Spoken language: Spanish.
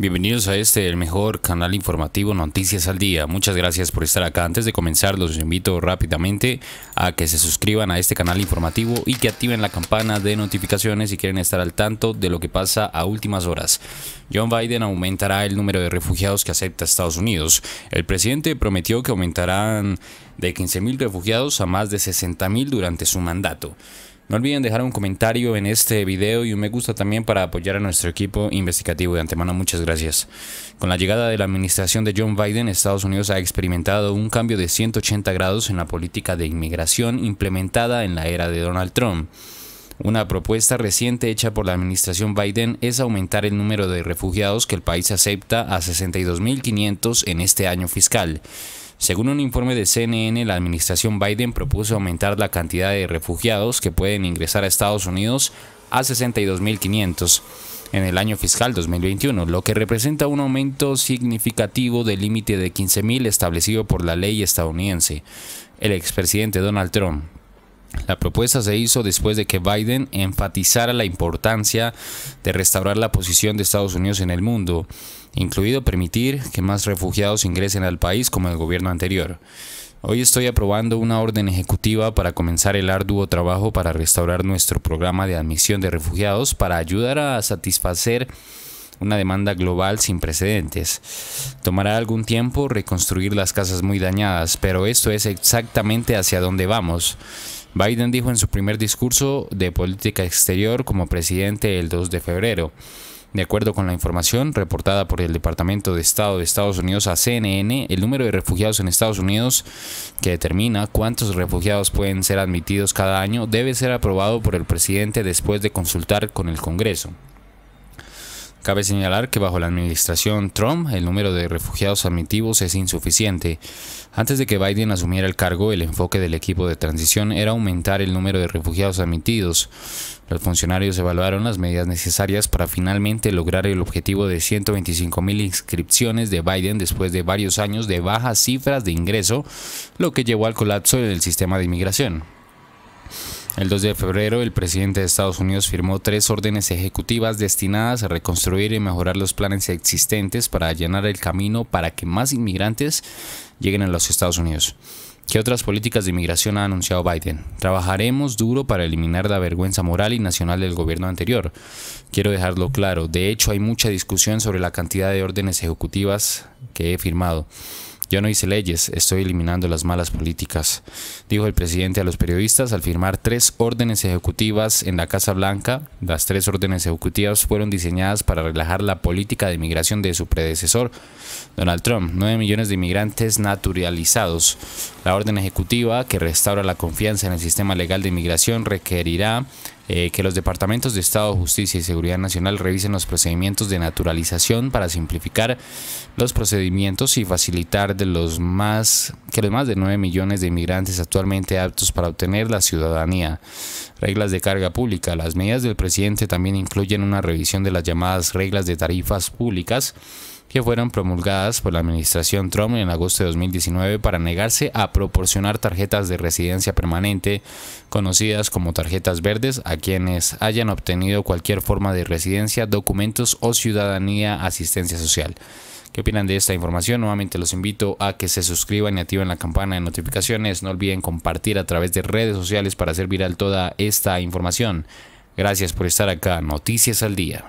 Bienvenidos a este, el mejor canal informativo Noticias al Día. Muchas gracias por estar acá. Antes de comenzar, los invito rápidamente a que se suscriban a este canal informativo y que activen la campana de notificaciones si quieren estar al tanto de lo que pasa a últimas horas. John Biden aumentará el número de refugiados que acepta Estados Unidos. El presidente prometió que aumentarán de 15.000 refugiados a más de 60.000 durante su mandato. No olviden dejar un comentario en este video y un me gusta también para apoyar a nuestro equipo investigativo. De antemano, muchas gracias. Con la llegada de la administración de John Biden, Estados Unidos ha experimentado un cambio de 180 grados en la política de inmigración implementada en la era de Donald Trump. Una propuesta reciente hecha por la administración Biden es aumentar el número de refugiados que el país acepta a 62.500 en este año fiscal. Según un informe de CNN, la administración Biden propuso aumentar la cantidad de refugiados que pueden ingresar a Estados Unidos a 62.500 en el año fiscal 2021, lo que representa un aumento significativo del límite de 15.000 establecido por la ley estadounidense. El expresidente Donald Trump la propuesta se hizo después de que Biden enfatizara la importancia de restaurar la posición de Estados Unidos en el mundo, incluido permitir que más refugiados ingresen al país como el gobierno anterior. Hoy estoy aprobando una orden ejecutiva para comenzar el arduo trabajo para restaurar nuestro programa de admisión de refugiados para ayudar a satisfacer una demanda global sin precedentes. Tomará algún tiempo reconstruir las casas muy dañadas, pero esto es exactamente hacia dónde vamos. Biden dijo en su primer discurso de política exterior como presidente el 2 de febrero. De acuerdo con la información reportada por el Departamento de Estado de Estados Unidos a CNN, el número de refugiados en Estados Unidos, que determina cuántos refugiados pueden ser admitidos cada año, debe ser aprobado por el presidente después de consultar con el Congreso. Cabe señalar que bajo la administración Trump el número de refugiados admitidos es insuficiente. Antes de que Biden asumiera el cargo, el enfoque del equipo de transición era aumentar el número de refugiados admitidos. Los funcionarios evaluaron las medidas necesarias para finalmente lograr el objetivo de 125.000 inscripciones de Biden después de varios años de bajas cifras de ingreso, lo que llevó al colapso del sistema de inmigración. El 2 de febrero, el presidente de Estados Unidos firmó tres órdenes ejecutivas destinadas a reconstruir y mejorar los planes existentes para allanar el camino para que más inmigrantes lleguen a los Estados Unidos. ¿Qué otras políticas de inmigración ha anunciado Biden? Trabajaremos duro para eliminar la vergüenza moral y nacional del gobierno anterior. Quiero dejarlo claro, de hecho hay mucha discusión sobre la cantidad de órdenes ejecutivas que he firmado. Yo no hice leyes, estoy eliminando las malas políticas, dijo el presidente a los periodistas al firmar tres órdenes ejecutivas en la Casa Blanca. Las tres órdenes ejecutivas fueron diseñadas para relajar la política de inmigración de su predecesor, Donald Trump. Nueve millones de inmigrantes naturalizados. La orden ejecutiva que restaura la confianza en el sistema legal de inmigración requerirá eh, que los departamentos de Estado, Justicia y Seguridad Nacional revisen los procedimientos de naturalización para simplificar los procedimientos y facilitar de los más que los más de 9 millones de inmigrantes actualmente aptos para obtener la ciudadanía. Reglas de carga pública. Las medidas del presidente también incluyen una revisión de las llamadas reglas de tarifas públicas que fueron promulgadas por la administración Trump en agosto de 2019 para negarse a proporcionar tarjetas de residencia permanente, conocidas como tarjetas verdes, a quienes hayan obtenido cualquier forma de residencia, documentos o ciudadanía, asistencia social. ¿Qué opinan de esta información? Nuevamente los invito a que se suscriban y activen la campana de notificaciones. No olviden compartir a través de redes sociales para hacer viral toda esta información. Gracias por estar acá. Noticias al día.